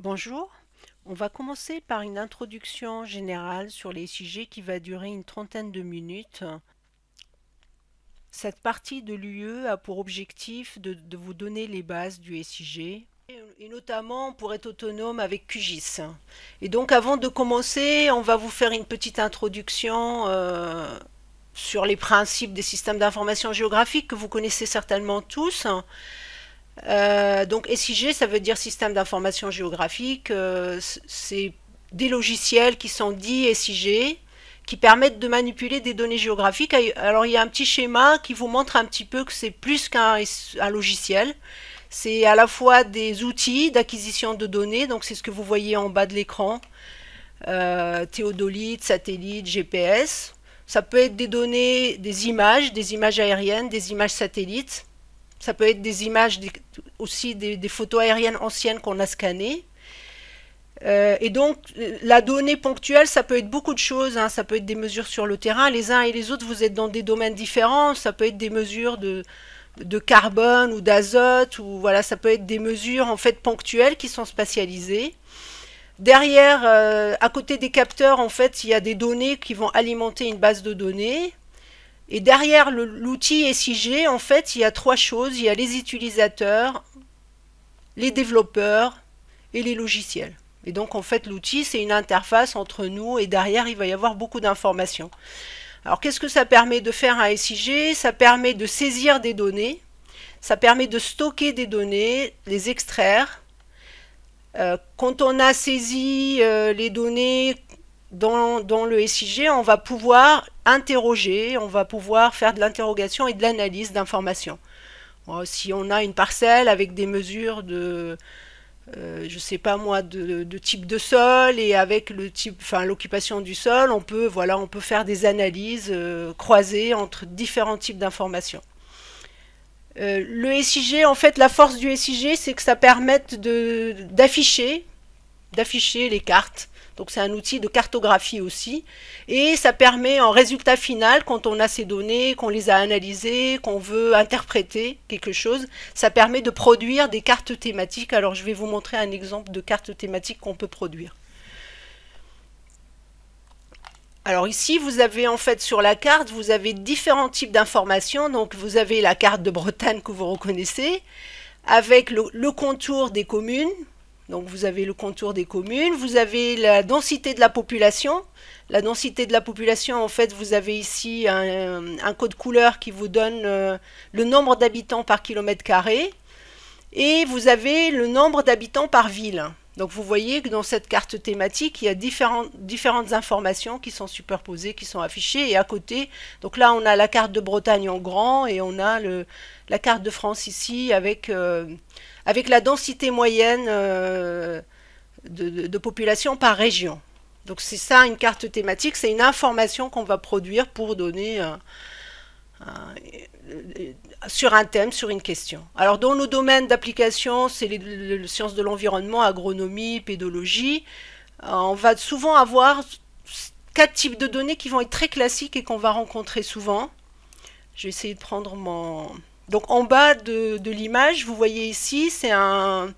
Bonjour, on va commencer par une introduction générale sur les SIG qui va durer une trentaine de minutes. Cette partie de l'UE a pour objectif de, vous donner les bases du SIG et notamment pour être autonome avec QGIS. Et donc avant de commencer, on va vous faire une petite introduction euh, sur les principes des systèmes d'information géographique que vous connaissez certainement tous. Euh, donc SIG, ça veut dire système d'information géographique. Euh, c'est des logiciels qui sont dits SIG, qui permettent de manipuler des données géographiques. Alors il y a un petit schéma qui vous montre un petit peu que c'est plus qu'un logiciel. C'est à la fois des outils d'acquisition de données, donc c'est ce que vous voyez en bas de l'écran, euh, théodolite, satellite, GPS. Ça peut être des données, des images, des images aériennes, des images satellites ça peut être des images, aussi des, photos aériennes anciennes qu'on a scannées. Euh, et donc, euh, la donnée ponctuelle, ça peut être beaucoup de choses. Hein. Ça peut être des mesures sur le terrain. Les uns et les autres, vous êtes dans des domaines différents. Ça peut être des mesures de, de carbone ou d'azote. Ou voilà, ça peut être des mesures en fait ponctuelles qui sont spatialisées. Derrière, euh, à côté des capteurs, en fait, il y a des données qui vont alimenter une base de données. Et derrière l'outil SIG, en fait, il y a trois choses. Il y a les utilisateurs, les développeurs et les logiciels. Et donc, en fait, l'outil, c'est une interface entre nous et derrière, il va y avoir beaucoup d'informations. Alors, qu'est-ce que ça permet de faire un SIG Ça permet de saisir des données, ça permet de stocker des données, les extraire. Euh, quand on a saisi euh, les données, dans, le SIG, on va pouvoir interroger, on va pouvoir faire de l'interrogation et de l'analyse d'informations. Si on a une parcelle avec des mesures de, euh, je sais pas moi, de, type de sol et avec le type, enfin l'occupation du sol, on peut, voilà, on peut faire des analyses euh, croisées entre différents types d'informations. Euh, le SIG, en fait, la force du SIG, c'est que ça permet d'afficher, d'afficher les cartes donc c'est un outil de cartographie aussi. Et ça permet en résultat final, quand on a ces données, qu'on les a analysées, qu'on veut interpréter quelque chose, ça permet de produire des cartes thématiques. Alors je vais vous montrer un exemple de carte thématique qu'on peut produire. Alors ici, vous avez en fait sur la carte, vous avez différents types d'informations. Donc vous avez la carte de Bretagne que vous reconnaissez, avec le, le contour des communes, donc vous avez le contour des communes, vous avez la densité de la population. La densité de la population, en fait, vous avez ici un, code couleur qui vous donne euh, le, nombre d'habitants par kilomètre carré. Et vous avez le nombre d'habitants par ville. Donc vous voyez que dans cette carte thématique, il y a différentes, informations qui sont superposées, qui sont affichées. Et à côté, donc là on a la carte de Bretagne en grand et on a la carte de France ici avec... Euh, avec la densité moyenne euh, de, population par région. Donc c'est ça une carte thématique, c'est une information qu'on va produire pour donner euh, sur un thème, sur une question. Alors dans nos domaines d'application, c'est les, les, sciences de l'environnement, agronomie, pédologie. Euh, on va souvent avoir quatre types de données qui vont être très classiques et qu'on va rencontrer souvent. Je vais essayer de prendre mon, donc en bas de, l'image, vous voyez ici, c'est un,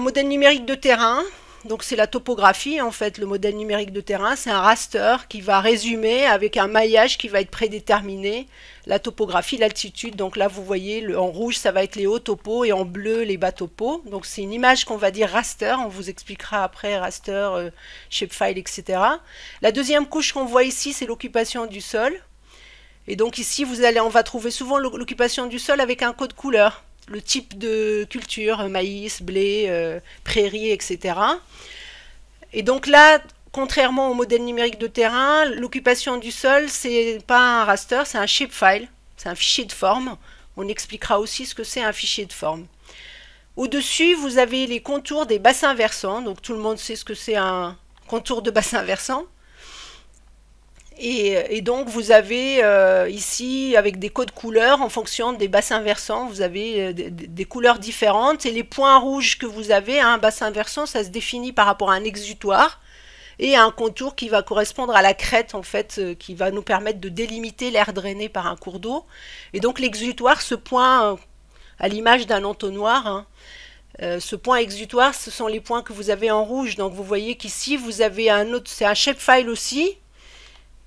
modèle numérique de terrain. Donc c'est la topographie, en fait, le modèle numérique de terrain. C'est un raster qui va résumer avec un maillage qui va être prédéterminé, la topographie, l'altitude. Donc là, vous voyez, en rouge, ça va être les hauts topos et en bleu, les bas topos. Donc c'est une image qu'on va dire raster. On vous expliquera après raster, euh, shapefile, etc. La deuxième couche qu'on voit ici, c'est l'occupation du sol. Et donc ici, vous allez, on va trouver souvent l'occupation du sol avec un code couleur, le type de culture, euh, maïs, blé, euh, prairie, etc. Et donc là, contrairement au modèle numérique de terrain, l'occupation du sol, n'est pas un raster, c'est un shapefile, c'est un fichier de forme. On expliquera aussi ce que c'est un fichier de forme. Au-dessus, vous avez les contours des bassins versants. Donc tout le monde sait ce que c'est un contour de bassin versant. Et, donc vous avez euh, ici avec des codes couleurs en fonction des bassins versants, vous avez euh, des, couleurs différentes et les points rouges que vous avez à un bassin versant, ça se définit par rapport à un exutoire et à un contour qui va correspondre à la crête en fait, euh, qui va nous permettre de délimiter l'air drainé par un cours d'eau. Et donc l'exutoire, ce point à l'image d'un entonnoir, hein, ce point exutoire, ce sont les points que vous avez en rouge. Donc vous voyez qu'ici vous avez un autre, c'est un shapefile aussi,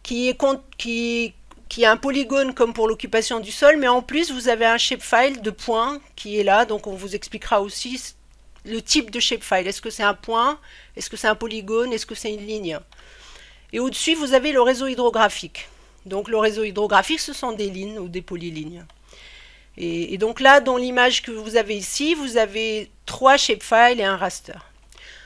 qui est, qui, qui est un polygone comme pour l'occupation du sol, mais en plus vous avez un shapefile de points qui est là, donc on vous expliquera aussi le type de shapefile. Est-ce que c'est un point Est-ce que c'est un polygone Est-ce que c'est une ligne Et au-dessus, vous avez le réseau hydrographique. Donc le réseau hydrographique, ce sont des lignes ou des polylignes. Et, et donc là, dans l'image que vous avez ici, vous avez trois shapefiles et un raster.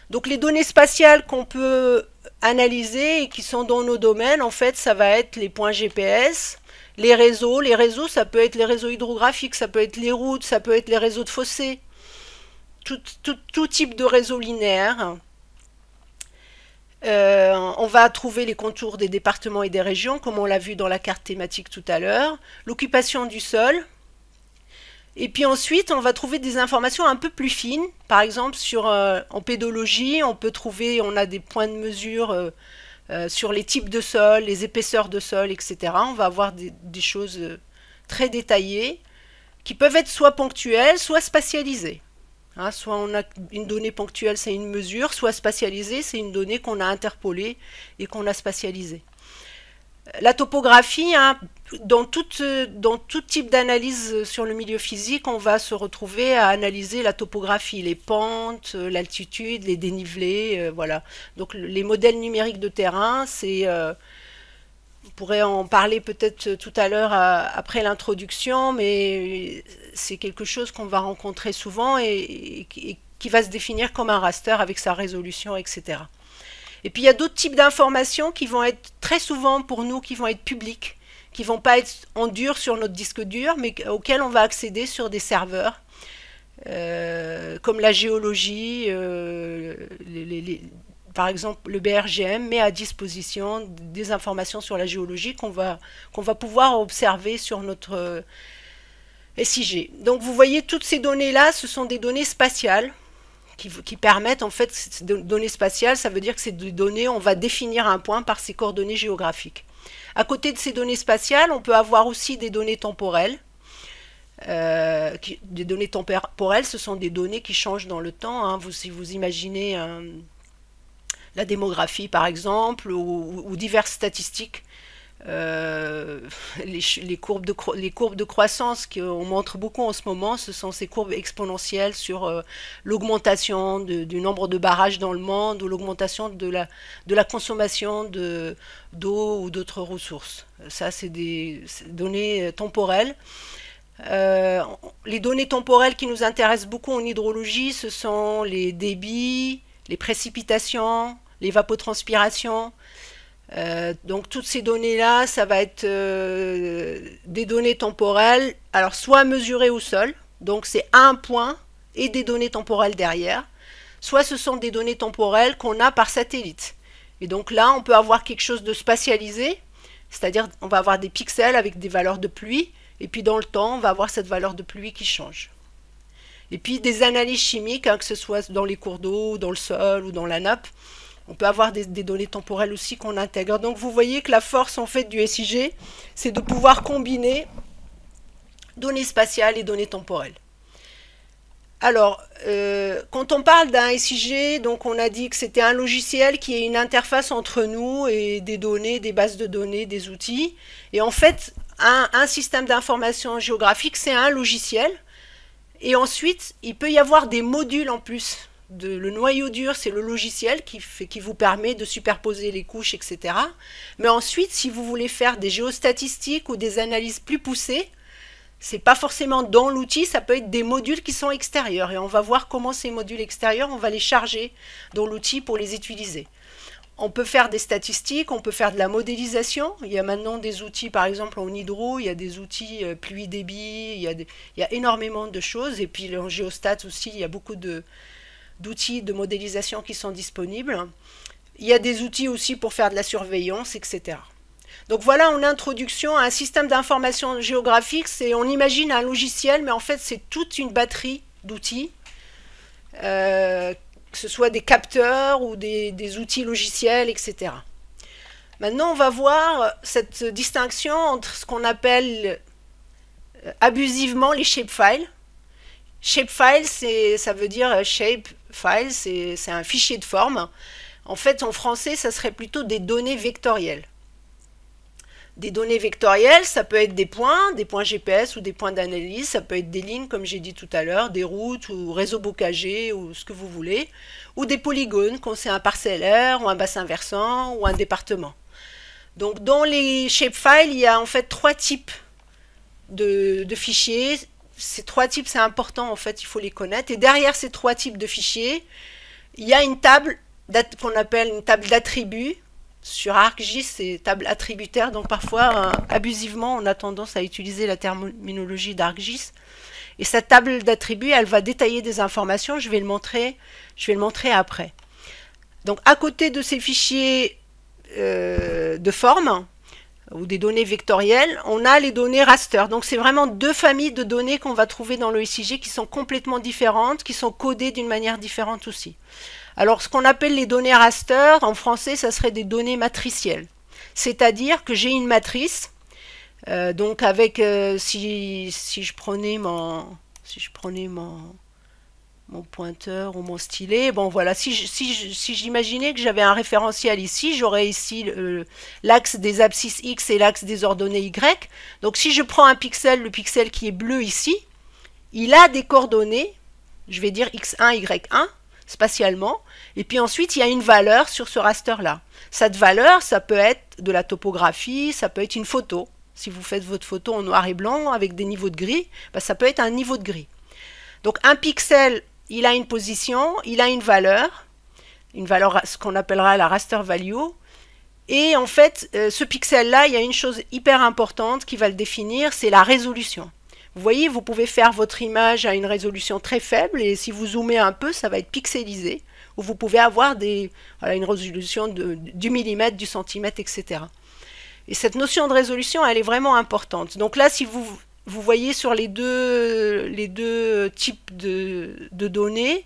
Donc les données spatiales qu'on peut Analyser et qui sont dans nos domaines, en fait, ça va être les points GPS, les réseaux. Les réseaux, ça peut être les réseaux hydrographiques, ça peut être les routes, ça peut être les réseaux de fossés, tout, type de réseau linéaire. Euh, on va trouver les contours des départements et des régions, comme on l'a vu dans la carte thématique tout à l'heure. L'occupation du sol, et puis ensuite, on va trouver des informations un peu plus fines. Par exemple, sur, euh, en pédologie, on peut trouver, on a des points de mesure euh, euh, sur les types de sol, les épaisseurs de sol, etc. On va avoir des, choses très détaillées qui peuvent être soit ponctuelles, soit spatialisées. Hein, soit on a une donnée ponctuelle, c'est une mesure, soit spatialisée, c'est une donnée qu'on a interpolée et qu'on a spatialisée la topographie, hein, dans, tout type d'analyse sur le milieu physique, on va se retrouver à analyser la topographie, les pentes, euh, l'altitude, les dénivelés, euh, voilà. Donc les modèles numériques de terrain, c'est... Euh, on pourrait en parler peut-être tout à l'heure après l'introduction, mais c'est quelque chose qu'on va rencontrer souvent et, et qui va se définir comme un raster avec sa résolution, etc. Et puis il y a d'autres types d'informations qui vont être très souvent pour nous, qui vont être publiques, qui vont pas être en dur sur notre disque dur, mais auxquelles on va accéder sur des serveurs, euh, comme la géologie, euh, par exemple le BRGM met à disposition des informations sur la géologie qu'on va, qu'on va pouvoir observer sur notre euh, SIG. Donc vous voyez, toutes ces données-là, ce sont des données spatiales qui, permettent en fait, ces données spatiales, ça veut dire que ces données, on va définir un point par ses coordonnées géographiques. À côté de ces données spatiales, on peut avoir aussi des données temporelles. Euh, des données temporelles, ce sont des données qui changent dans le temps. Hein. si vous imaginez euh, la démographie, par exemple, ou diverses statistiques euh, les, courbes de croissance qu'on montre beaucoup en ce moment, ce sont ces courbes exponentielles sur euh, l'augmentation du nombre de barrages dans le monde ou l'augmentation de la, consommation d'eau ou d'autres ressources. Ça, c'est des données euh, temporelles. les données temporelles qui nous intéressent beaucoup en hydrologie, ce sont les débits, les précipitations, l'évapotranspiration. Euh, donc toutes ces données-là, ça va être euh, des données temporelles, alors soit mesurées au sol, donc c'est un point et des données temporelles derrière, soit ce sont des données temporelles qu'on a par satellite. Et donc là, on peut avoir quelque chose de spatialisé, c'est-à-dire on va avoir des pixels avec des valeurs de pluie, et puis dans le temps, on va avoir cette valeur de pluie qui change. Et puis des analyses chimiques, hein, que ce soit dans les cours d'eau, dans le sol ou dans la nappe, on peut avoir des, données temporelles aussi qu'on intègre. Donc vous voyez que la force en fait du SIG, c'est de pouvoir combiner données spatiales et données temporelles. Alors, euh, quand on parle d'un SIG, donc on a dit que c'était un logiciel qui est une interface entre nous et des données, des bases de données, des outils. Et en fait, un système d'information géographique, c'est un logiciel. Et ensuite, il peut y avoir des modules en plus le noyau dur, c'est le logiciel qui, vous permet de superposer les couches, etc. Mais ensuite, si vous voulez faire des géostatistiques ou des analyses plus poussées, ce n'est pas forcément dans l'outil, ça peut être des modules qui sont extérieurs. Et on va voir comment ces modules extérieurs, on va les charger dans l'outil pour les utiliser. On peut faire des statistiques, on peut faire de la modélisation. Il y a maintenant des outils, par exemple en hydro, il y a des outils euh, pluie débit, il il y, a énormément de choses. Et puis en géostat aussi, il y a beaucoup de, d'outils de modélisation qui sont disponibles. Il y a des outils aussi pour faire de la surveillance, etc. Donc voilà en introduction à un système d'information géographique. C'est, on imagine un logiciel, mais en fait c'est toute une batterie d'outils, euh, que ce soit des capteurs ou des, outils logiciels, etc. Maintenant, on va voir cette distinction entre ce qu'on appelle euh, abusivement les shapefiles. Shapefile, ça veut dire shape file, c'est un fichier de forme. En fait, en français, ça serait plutôt des données vectorielles. Des données vectorielles, ça peut être des points, des points GPS ou des points d'analyse, ça peut être des lignes, comme j'ai dit tout à l'heure, des routes ou réseaux bocagés ou ce que vous voulez, ou des polygones, quand c'est un parcellaire ou un bassin versant ou un département. Donc dans les shapefiles, il y a en fait trois types de, de fichiers ces trois types, c'est important en fait, il faut les connaître. Et derrière ces trois types de fichiers, il y a une table qu'on appelle une table d'attributs. Sur ArcGIS, c'est table attributaire, donc parfois, euh, abusivement, on a tendance à utiliser la terminologie d'ArcGIS. Et cette table d'attributs, elle va détailler des informations, je vais, le montrer, je vais le montrer après. Donc à côté de ces fichiers euh, de forme, ou des données vectorielles, on a les données raster. Donc c'est vraiment deux familles de données qu'on va trouver dans le SIG qui sont complètement différentes, qui sont codées d'une manière différente aussi. Alors ce qu'on appelle les données raster, en français, ça serait des données matricielles. C'est-à-dire que j'ai une matrice, euh, donc avec, euh, si, si, je prenais mon... Si je prenais mon mon pointeur ou mon stylet. Bon, voilà, si j'imaginais que j'avais un référentiel ici, j'aurais ici l'axe des abscisses X et l'axe des ordonnées Y. Donc si je prends un pixel, le pixel qui est bleu ici, il a des coordonnées, je vais dire X1, Y1, spatialement, et puis ensuite il y a une valeur sur ce raster-là. Cette valeur, ça peut être de la topographie, ça peut être une photo. Si vous faites votre photo en noir et blanc avec des niveaux de gris, bah, ça peut être un niveau de gris. Donc un pixel il a une position, il a une valeur, une valeur ce qu'on appellera la raster value. Et en fait, euh, ce pixel-là, il y a une chose hyper importante qui va le définir, c'est la résolution. Vous voyez, vous pouvez faire votre image à une résolution très faible et si vous zoomez un peu, ça va être pixelisé. Ou vous pouvez avoir une résolution de, du millimètre, du centimètre, etc. Et cette notion de résolution, elle est vraiment importante. Donc là, si vous vous voyez sur les deux, les deux types de, données,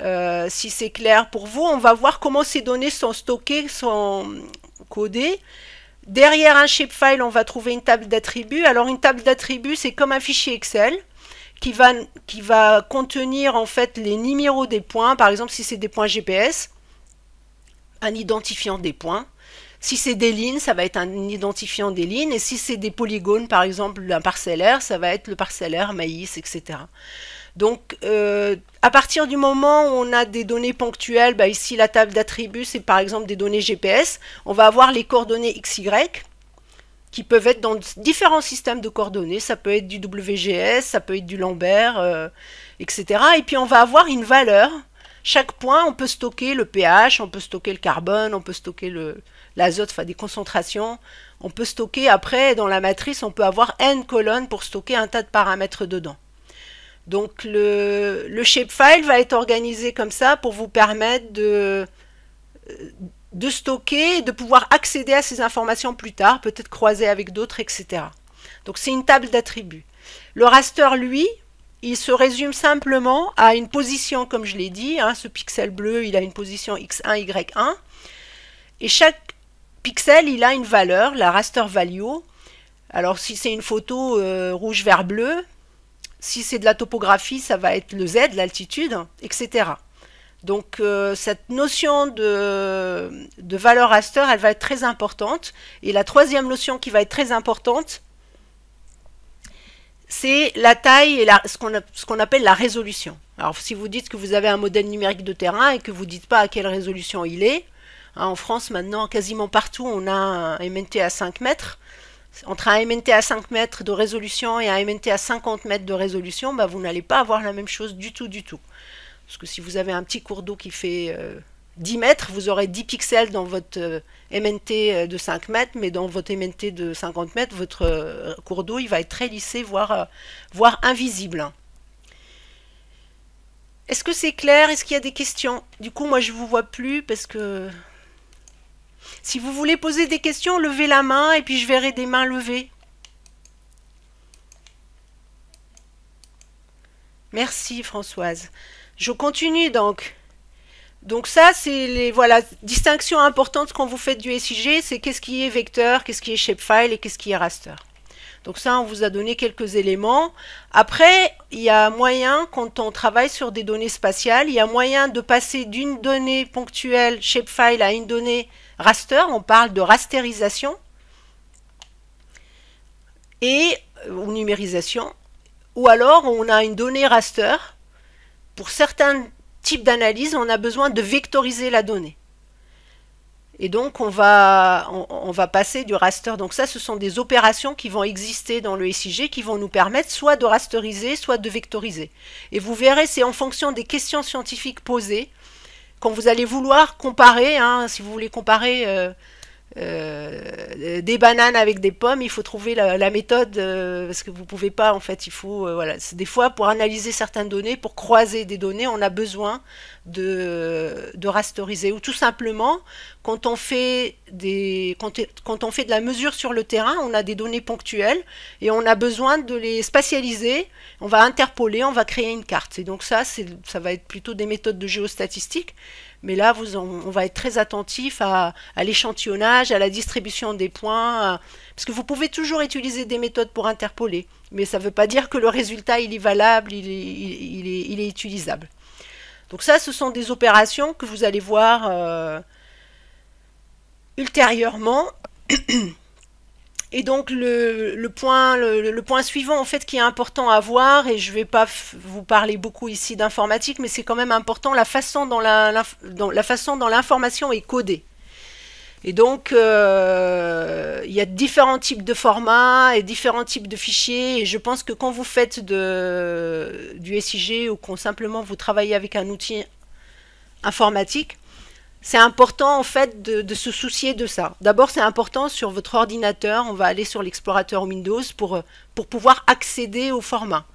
euh, si c'est clair pour vous, on va voir comment ces données sont stockées, sont codées. Derrière un shapefile, on va trouver une table d'attributs. Alors une table d'attributs, c'est comme un fichier Excel qui va, qui va contenir en fait les numéros des points, par exemple si c'est des points GPS, un identifiant des points. Si c'est des lignes, ça va être un identifiant des lignes. Et si c'est des polygones, par exemple, un parcellaire, ça va être le parcellaire, maïs, etc. Donc, euh, à partir du moment où on a des données ponctuelles, bah, ici la table d'attributs, c'est par exemple des données GPS, on va avoir les coordonnées XY qui peuvent être dans différents systèmes de coordonnées. Ça peut être du WGS, ça peut être du Lambert, euh, etc. Et puis on va avoir une valeur. Chaque point, on peut stocker le pH, on peut stocker le carbone, on peut stocker le, L'azote enfin des concentrations. On peut stocker après, dans la matrice, on peut avoir n colonnes pour stocker un tas de paramètres dedans. Donc le, shapefile va être organisé comme ça pour vous permettre de, de stocker, de pouvoir accéder à ces informations plus tard, peut-être croiser avec d'autres, etc. Donc c'est une table d'attributs. Le raster, lui, il se résume simplement à une position, comme je l'ai dit. Hein, ce pixel bleu, il a une position x1, y1. Et chaque pixel, il a une valeur, la raster value. Alors si c'est une photo euh, rouge, vert, bleu, si c'est de la topographie, ça va être le Z, l'altitude, etc. Donc euh, cette notion de, valeur raster, elle va être très importante. Et la troisième notion qui va être très importante, c'est la taille et ce qu'on appelle la résolution. Alors si vous dites que vous avez un modèle numérique de terrain et que vous ne dites pas à quelle résolution il est, Hein, en France, maintenant, quasiment partout, on a un MNT à 5 mètres. Entre un MNT à 5 mètres de résolution et un MNT à 50 mètres de résolution, bah, vous n'allez pas avoir la même chose du tout, du tout. Parce que si vous avez un petit cours d'eau qui fait 10 euh, mètres, vous aurez 10 pixels dans votre euh, MNT euh, de 5 mètres, mais dans votre MNT de 50 mètres, votre cours d'eau, il va être très lissé, voire, voire invisible. Est-ce que c'est clair Est-ce qu'il y a des questions Du coup, moi, je ne vous vois plus parce que si vous voulez poser des questions, levez la main et puis je verrai des mains levées. Merci Françoise. Je continue donc. Donc ça, c'est les voilà, distinctions importantes quand vous faites du SIG, c'est qu'est-ce qui est vecteur, qu'est-ce qui est shapefile et qu'est-ce qui est raster. Donc ça, on vous a donné quelques éléments. Après, il y a moyen, quand on travaille sur des données spatiales, il y a moyen de passer d'une donnée ponctuelle shapefile à une donnée raster, on parle de rasterisation et euh, ou numérisation. Ou alors on a une donnée raster. Pour certains types d'analyse, on a besoin de vectoriser la donnée. Et donc on va, on va, passer du raster. Donc ça, ce sont des opérations qui vont exister dans le SIG qui vont nous permettre soit de rasteriser, soit de vectoriser. Et vous verrez, c'est en fonction des questions scientifiques posées quand vous allez vouloir comparer, hein, si vous voulez comparer euh, euh, des bananes avec des pommes, il faut trouver la, méthode euh, parce que vous pouvez pas en fait. Il faut euh, voilà, des fois pour analyser certaines données, pour croiser des données, on a besoin de, de rasteriser ou tout simplement quand on fait des quand, quand, on fait de la mesure sur le terrain, on a des données ponctuelles et on a besoin de les spatialiser. On va interpoler, on va créer une carte. Et donc ça, ça va être plutôt des méthodes de géostatistique. Mais là, on, va être très attentif à, l'échantillonnage, à la distribution des points, parce que vous pouvez toujours utiliser des méthodes pour interpoler, mais ça ne veut pas dire que le résultat, il est valable, il est, utilisable. Donc ça, ce sont des opérations que vous allez voir euh, ultérieurement. Et donc le, point, suivant en fait qui est important à voir, et je ne vais pas vous parler beaucoup ici d'informatique, mais c'est quand même important la façon dont la, façon dont l'information est codée. Et donc, euh, il y a différents types de formats et différents types de fichiers. Et je pense que quand vous faites du SIG ou qu'on simplement vous travaillez avec un outil informatique, c'est important en fait de, se soucier de ça. D'abord, c'est important sur votre ordinateur, on va aller sur l'explorateur Windows pour, euh, pouvoir accéder au format.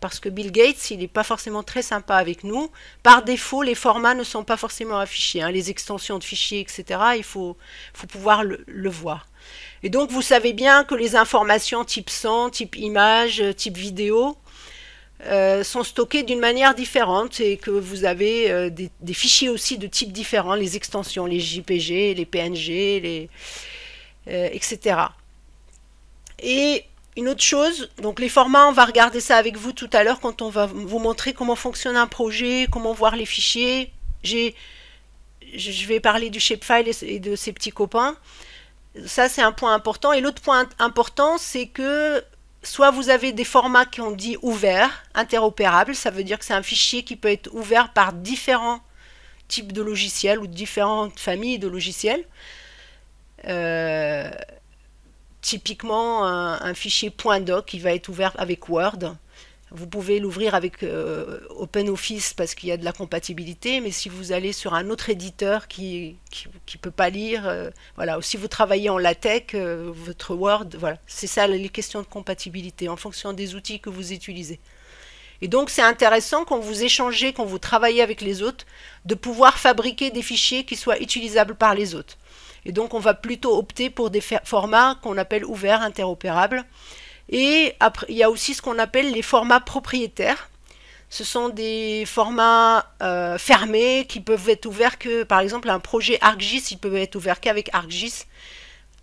Parce que Bill Gates, il n'est pas forcément très sympa avec nous. Par défaut, les formats ne sont pas forcément affichés. Hein. Les extensions de fichiers, etc., il faut, pouvoir le, le voir. Et donc, vous savez bien que les informations type son, type image, type vidéo, euh, sont stockés d'une manière différente et que vous avez euh, des, fichiers aussi de type différents, les extensions, les JPG, les PNG, les, euh, etc. Et une autre chose, donc les formats, on va regarder ça avec vous tout à l'heure quand on va vous montrer comment fonctionne un projet, comment voir les fichiers. je vais parler du shapefile et de ses petits copains. Ça, c'est un point important. Et l'autre point important, c'est que soit vous avez des formats qui ont dit ouverts, interopérables, ça veut dire que c'est un fichier qui peut être ouvert par différents types de logiciels ou différentes familles de logiciels. Euh, typiquement, un, un fichier .doc qui va être ouvert avec Word vous pouvez l'ouvrir avec euh, OpenOffice parce qu'il y a de la compatibilité, mais si vous allez sur un autre éditeur qui ne peut pas lire, euh, voilà, ou si vous travaillez en LaTeX, euh, votre Word, voilà, c'est ça les questions de compatibilité en fonction des outils que vous utilisez. Et donc c'est intéressant quand vous échangez, quand vous travaillez avec les autres, de pouvoir fabriquer des fichiers qui soient utilisables par les autres. Et donc on va plutôt opter pour des formats qu'on appelle ouverts, interopérables. Et après, il y a aussi ce qu'on appelle les formats propriétaires. Ce sont des formats euh, fermés qui peuvent être ouverts que, par exemple, un projet ArcGIS, il peut être ouvert qu'avec ArcGIS.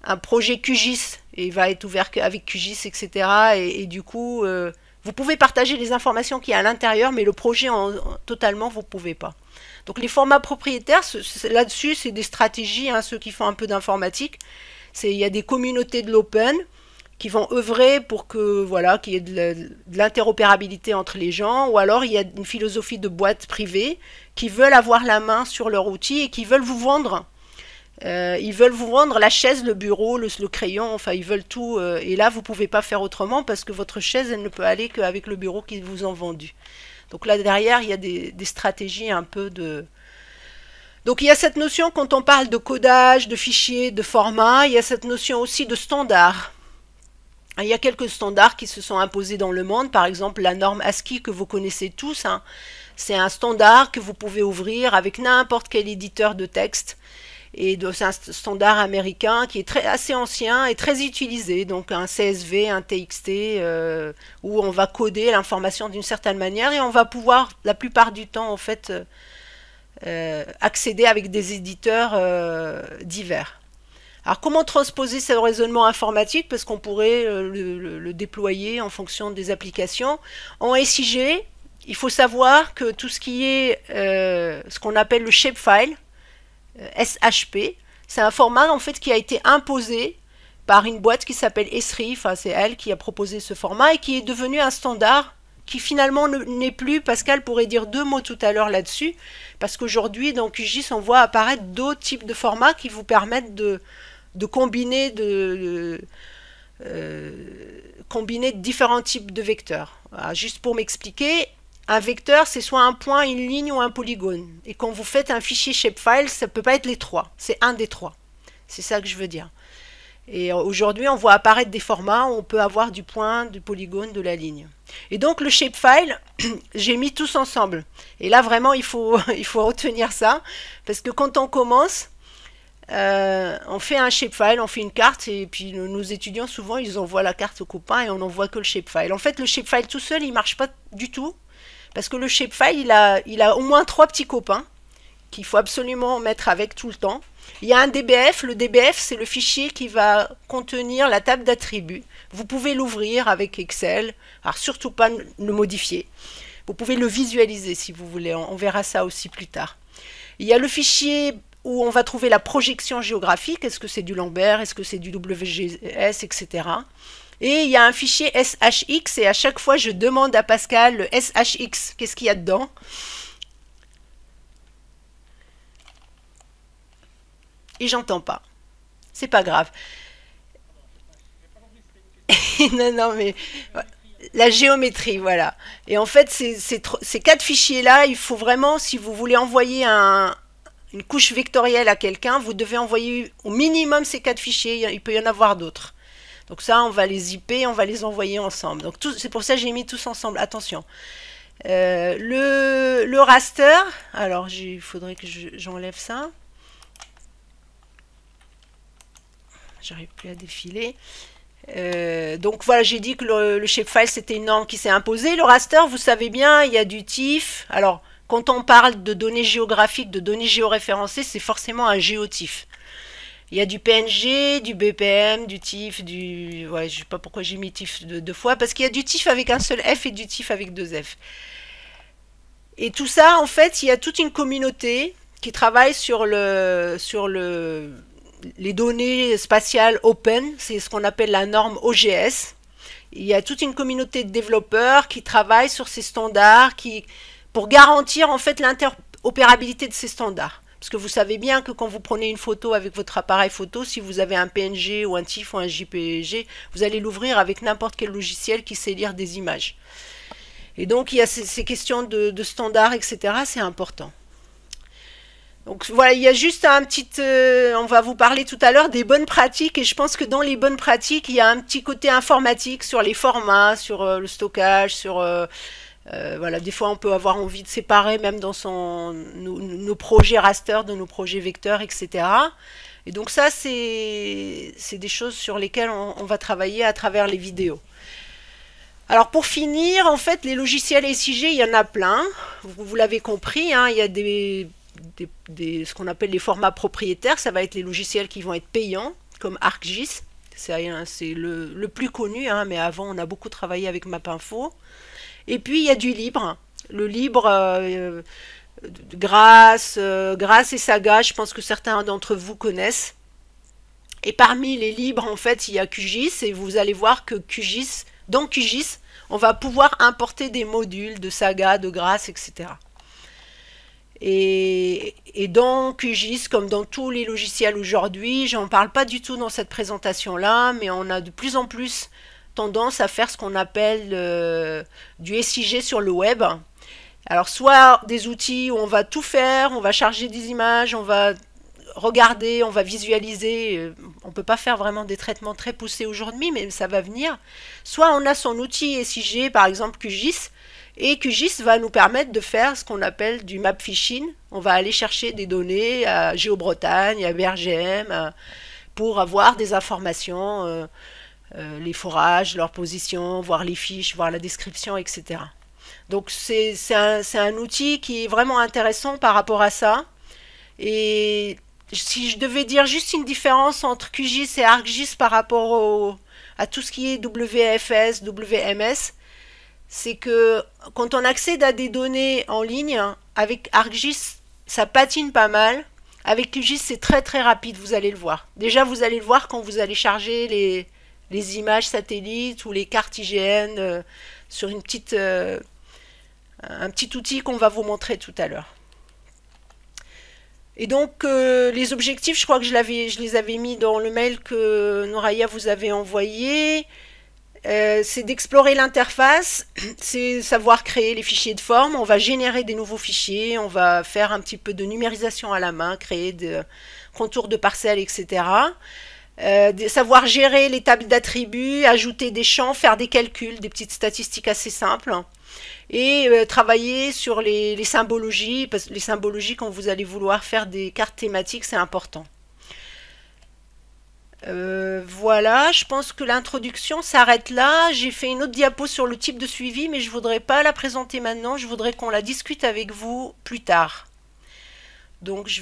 Un projet QGIS, il va être ouvert qu'avec QGIS, etc. Et, du coup, euh, vous pouvez partager les informations qu'il y a à l'intérieur, mais le projet en, totalement, vous ne pouvez pas. Donc les formats propriétaires, là-dessus, c'est des stratégies, hein, ceux qui font un peu d'informatique. Il y a des communautés de l'open, qui vont œuvrer pour que voilà qu'il y ait de l'interopérabilité entre les gens, ou alors il y a une philosophie de boîte privée, qui veulent avoir la main sur leur outil et qui veulent vous vendre. Euh, ils veulent vous vendre la chaise, le bureau, le, crayon, enfin ils veulent tout. Euh, et là, vous ne pouvez pas faire autrement parce que votre chaise, elle ne peut aller qu'avec le bureau qu'ils vous ont vendu. Donc là derrière, il y a des, stratégies un peu de... Donc il y a cette notion quand on parle de codage, de fichiers, de format, il y a cette notion aussi de standard. Il y a quelques standards qui se sont imposés dans le monde, par exemple la norme ASCII que vous connaissez tous. Hein. C'est un standard que vous pouvez ouvrir avec n'importe quel éditeur de texte. Et c'est un standard américain qui est très, assez ancien et très utilisé, donc un CSV, un TXT, euh, où on va coder l'information d'une certaine manière et on va pouvoir la plupart du temps en fait euh, euh, accéder avec des éditeurs divers. Alors comment transposer ce raisonnement informatique Parce qu'on pourrait euh, le, déployer en fonction des applications. En SIG, il faut savoir que tout ce qui est euh, ce qu'on appelle le shapefile, euh, SHP, c'est un format en fait qui a été imposé par une boîte qui s'appelle Esri, enfin c'est elle qui a proposé ce format et qui est devenu un standard qui finalement n'est plus, Pascal pourrait dire deux mots tout à l'heure là-dessus, parce qu'aujourd'hui dans QGIS on voit apparaître d'autres types de formats qui vous permettent de, de combiner de, euh, différents types de vecteurs. juste pour m'expliquer, un vecteur, c'est soit un point, une ligne ou un polygone. Et quand vous faites un fichier shapefile, ça ne peut pas être les trois, c'est un des trois. C'est ça que je veux dire. Et aujourd'hui, on voit apparaître des formats où on peut avoir du point, du polygone, de la ligne. Et donc le shapefile, j'ai mis tous ensemble. Et là, vraiment, il faut, il faut retenir ça. Parce que quand on commence, euh, on fait un shapefile, on fait une carte, et puis nos, étudiants, souvent, ils envoient la carte aux copains et on n'envoie que le shapefile. En fait, le shapefile tout seul, il marche pas du tout, parce que le shapefile, il a, il a au moins trois petits copains qu'il faut absolument mettre avec tout le temps. Il y a un DBF, le DBF, c'est le fichier qui va contenir la table d'attributs. Vous pouvez l'ouvrir avec Excel, alors surtout pas le modifier. Vous pouvez le visualiser si vous voulez, on verra ça aussi plus tard. Il y a le fichier où on va trouver la projection géographique, est-ce que c'est du Lambert, est-ce que c'est du WGS, etc. Et il y a un fichier SHX, et à chaque fois je demande à Pascal le SHX, qu'est-ce qu'il y a dedans Et j'entends pas. C'est pas grave. non, non, mais la géométrie, voilà. Et en fait, ces quatre fichiers-là, il faut vraiment, si vous voulez envoyer un, une couche vectorielle à quelqu'un, vous devez envoyer au minimum ces quatre fichiers. Il peut y en avoir d'autres. Donc ça, on va les zipper, on va les envoyer ensemble. Donc c'est pour ça que j'ai mis tous ensemble. Attention. Euh, le, raster, alors il faudrait que j'enlève ça. J'arrive plus à défiler. Euh, donc voilà, j'ai dit que le, le shapefile c'était une norme qui s'est imposée. Le raster, vous savez bien, il y a du TIFF. Alors, quand on parle de données géographiques, de données géoréférencées, c'est forcément un géotif. Il y a du PNG, du BPM, du TIF, du... je ne sais pas pourquoi j'ai mis TIF deux, fois, parce qu'il y a du TIF avec un seul F et du TIF avec deux F. Et tout ça, en fait, il y a toute une communauté qui travaille sur, le, sur le, les données spatiales open, c'est ce qu'on appelle la norme OGS. Il y a toute une communauté de développeurs qui travaille sur ces standards, qui, pour garantir en fait l'interopérabilité de ces standards. Parce que vous savez bien que quand vous prenez une photo avec votre appareil photo, si vous avez un PNG ou un TIFF ou un JPG, vous allez l'ouvrir avec n'importe quel logiciel qui sait lire des images. Et donc il y a ces, questions de, standards, etc. C'est important. Donc voilà, il y a juste un petit, euh, on va vous parler tout à l'heure des bonnes pratiques et je pense que dans les bonnes pratiques, il y a un petit côté informatique sur les formats, sur euh, le stockage, sur euh, euh, voilà, des fois on peut avoir envie de séparer même dans nos, projets raster de nos projets vecteurs, etc. Et donc ça, c'est des choses sur lesquelles on, va travailler à travers les vidéos. Alors pour finir, en fait, les logiciels SIG, il y en a plein. Vous, l'avez compris, hein, il y a ce qu'on appelle les formats propriétaires. Ça va être les logiciels qui vont être payants, comme ArcGIS. C'est le, le, plus connu, hein, mais avant, on a beaucoup travaillé avec MapInfo. Et puis il y a du libre. Le libre, euh, euh, euh, Grâce, et Saga, je pense que certains d'entre vous connaissent. Et parmi les libres, en fait, il y a QGIS et vous allez voir que QGIS, dans QGIS, on va pouvoir importer des modules de Saga, de Grâce, etc. Et, et, dans QGIS, comme dans tous les logiciels aujourd'hui, j'en parle pas du tout dans cette présentation-là, mais on a de plus en plus tendance à faire ce qu'on appelle euh, du SIG sur le web. Alors soit des outils où on va tout faire, on va charger des images, on va regarder, on va visualiser. Euh, on ne peut pas faire vraiment des traitements très poussés aujourd'hui, mais ça va venir. Soit on a son outil SIG, par exemple QGIS, et QGIS va nous permettre de faire ce qu'on appelle du map phishing. On va aller chercher des données à Géo-Bretagne, à BRGM, euh, pour avoir des informations. Euh, les forages, leur position, voir les fiches, voir la description, etc. Donc c'est un, outil qui est vraiment intéressant par rapport à ça. Et si je devais dire juste une différence entre QGIS et ArcGIS par rapport au, à tout ce qui est WFS, WMS, c'est que quand on accède à des données en ligne, avec ArcGIS, ça patine pas mal. Avec QGIS, c'est très très rapide, vous allez le voir. Déjà, vous allez le voir quand vous allez charger les, les images satellites ou les cartes IGN euh, sur une petite, euh, un petit outil qu'on va vous montrer tout à l'heure. Et donc euh, les objectifs, je crois que je, je, les avais mis dans le mail que Noraya vous avait envoyé. c'est d'explorer l'interface, c'est savoir créer les fichiers de forme. On va générer des nouveaux fichiers, on va faire un petit peu de numérisation à la main, créer des contours de parcelles, etc. Euh, savoir gérer les tables d'attributs, ajouter des champs, faire des calculs, des petites statistiques assez simples et euh, travailler sur les, symbologies, parce que les symbologies quand vous allez vouloir faire des cartes thématiques, c'est important. Euh, voilà, je pense que l'introduction s'arrête là. J'ai fait une autre diapo sur le type de suivi, mais je ne voudrais pas la présenter maintenant. Je voudrais qu'on la discute avec vous plus tard. Donc, je vais